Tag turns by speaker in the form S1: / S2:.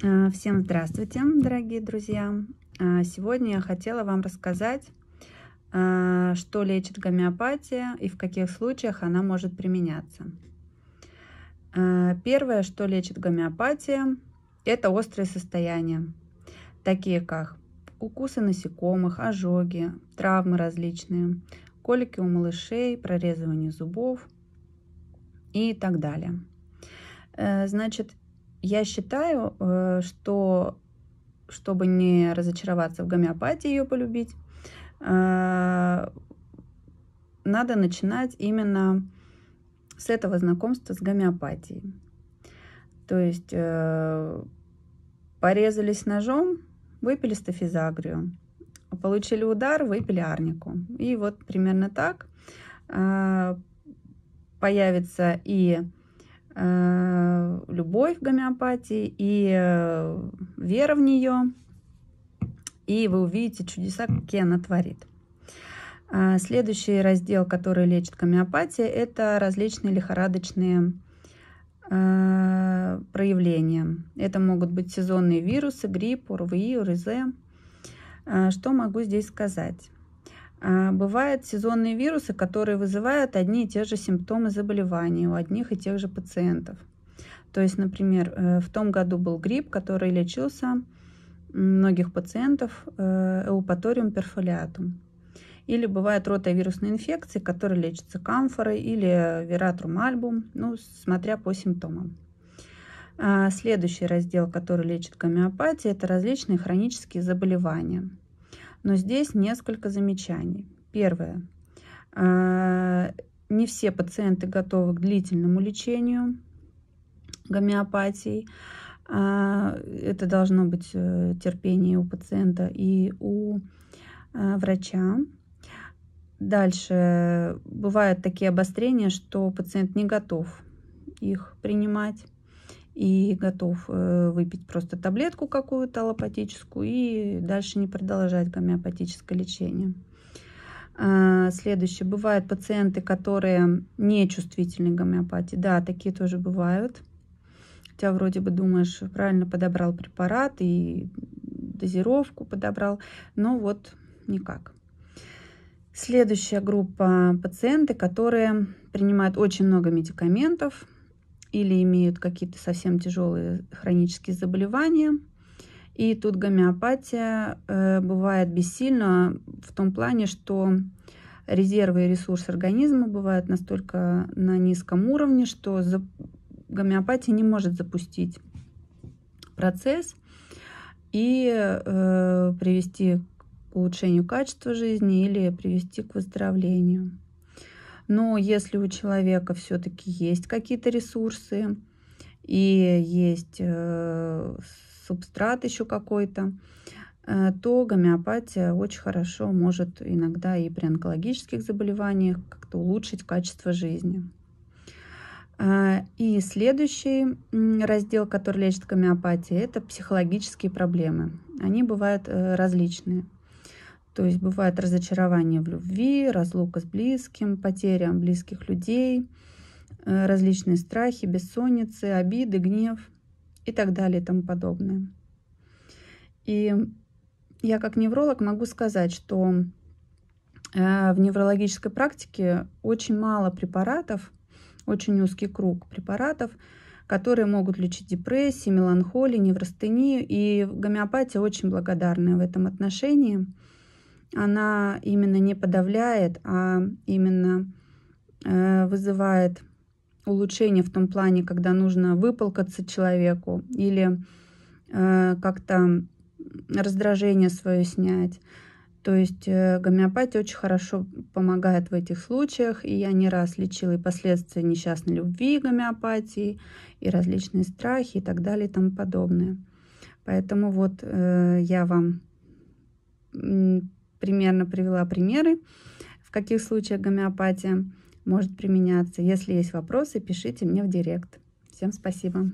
S1: А, всем здравствуйте, дорогие друзья! А, сегодня я хотела вам рассказать, а, что лечит гомеопатия и в каких случаях она может применяться. Первое, что лечит гомеопатия, это острые состояния, такие как укусы насекомых, ожоги, травмы различные, колики у малышей, прорезывание зубов и так далее. Э, значит, я считаю, э, что чтобы не разочароваться в гомеопатии, ее полюбить, э, надо начинать именно с этого знакомства с гомеопатией. То есть э, порезались ножом, выпили стафизагрию, получили удар, выпили арнику. И вот примерно так появится и Э, любовь к гомеопатии и э, вера в нее. И вы увидите чудеса, какие она творит. А следующий раздел, который лечит гомеопатия, это различные лихорадочные э, проявления. Это могут быть сезонные вирусы, грипп, ОРВИ, ОРЗ. А что могу здесь сказать? А, бывают сезонные вирусы, которые вызывают одни и те же симптомы заболевания у одних и тех же пациентов. То есть, например, э, в том году был грипп, который лечился многих пациентов э, эупаториум перфолиатум. Или бывают ротовирусные инфекции, которые лечатся камфорой или вератрум альбум, ну, смотря по симптомам. А, следующий раздел, который лечит гомеопатия, это различные хронические заболевания – но здесь несколько замечаний. Первое. А, не все пациенты готовы к длительному лечению гомеопатией. А, это должно быть э, терпение у пациента и у э, врача. Дальше бывают такие обострения, что пациент не готов их принимать и готов э, выпить просто таблетку какую-то аллопатическую и дальше не продолжать гомеопатическое лечение. А, следующее. Бывают пациенты, которые не чувствительны к гомеопатии. Да, такие тоже бывают. Хотя вроде бы думаешь, правильно подобрал препарат и дозировку подобрал, но вот никак. Следующая группа пациенты, которые принимают очень много медикаментов, или имеют какие-то совсем тяжелые хронические заболевания. И тут гомеопатия э, бывает бессильна в том плане, что резервы и ресурсы организма бывают настолько на низком уровне, что за... гомеопатия не может запустить процесс и э, привести к улучшению качества жизни или привести к выздоровлению. Но если у человека все-таки есть какие-то ресурсы и есть э, субстрат еще какой-то, э, то гомеопатия очень хорошо может иногда и при онкологических заболеваниях как-то улучшить качество жизни. А, и следующий раздел, который лечит гомеопатия, это психологические проблемы. Они бывают э, различные. То есть бывает разочарование в любви, разлука с близким, потеря близких людей, э, различные страхи, бессонницы, обиды, гнев и так далее и тому подобное. И я как невролог могу сказать, что э, в неврологической практике очень мало препаратов, очень узкий круг препаратов, которые могут лечить депрессии, меланхолии, неврастению, И гомеопатия очень благодарна в этом отношении она именно не подавляет, а именно э, вызывает улучшение в том плане, когда нужно выполкаться человеку или э, как-то раздражение свое снять. То есть э, гомеопатия очень хорошо помогает в этих случаях, и я не раз лечила и последствия несчастной любви гомеопатии, и различные страхи и так далее и тому подобное. Поэтому вот э, я вам примерно привела примеры, в каких случаях гомеопатия может применяться. Если есть вопросы, пишите мне в директ. Всем спасибо.